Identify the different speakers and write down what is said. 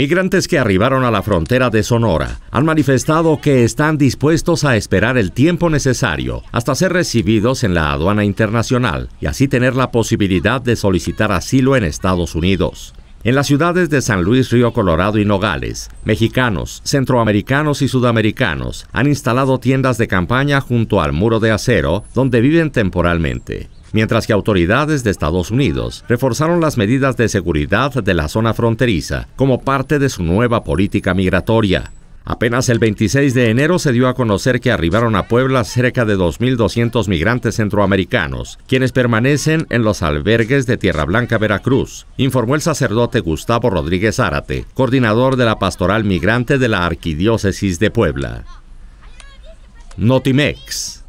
Speaker 1: Migrantes que arribaron a la frontera de Sonora han manifestado que están dispuestos a esperar el tiempo necesario hasta ser recibidos en la aduana internacional y así tener la posibilidad de solicitar asilo en Estados Unidos. En las ciudades de San Luis, Río Colorado y Nogales, mexicanos, centroamericanos y sudamericanos han instalado tiendas de campaña junto al muro de acero donde viven temporalmente mientras que autoridades de Estados Unidos reforzaron las medidas de seguridad de la zona fronteriza como parte de su nueva política migratoria. Apenas el 26 de enero se dio a conocer que arribaron a Puebla cerca de 2.200 migrantes centroamericanos, quienes permanecen en los albergues de Tierra Blanca, Veracruz, informó el sacerdote Gustavo Rodríguez Árate, coordinador de la Pastoral Migrante de la Arquidiócesis de Puebla. Notimex.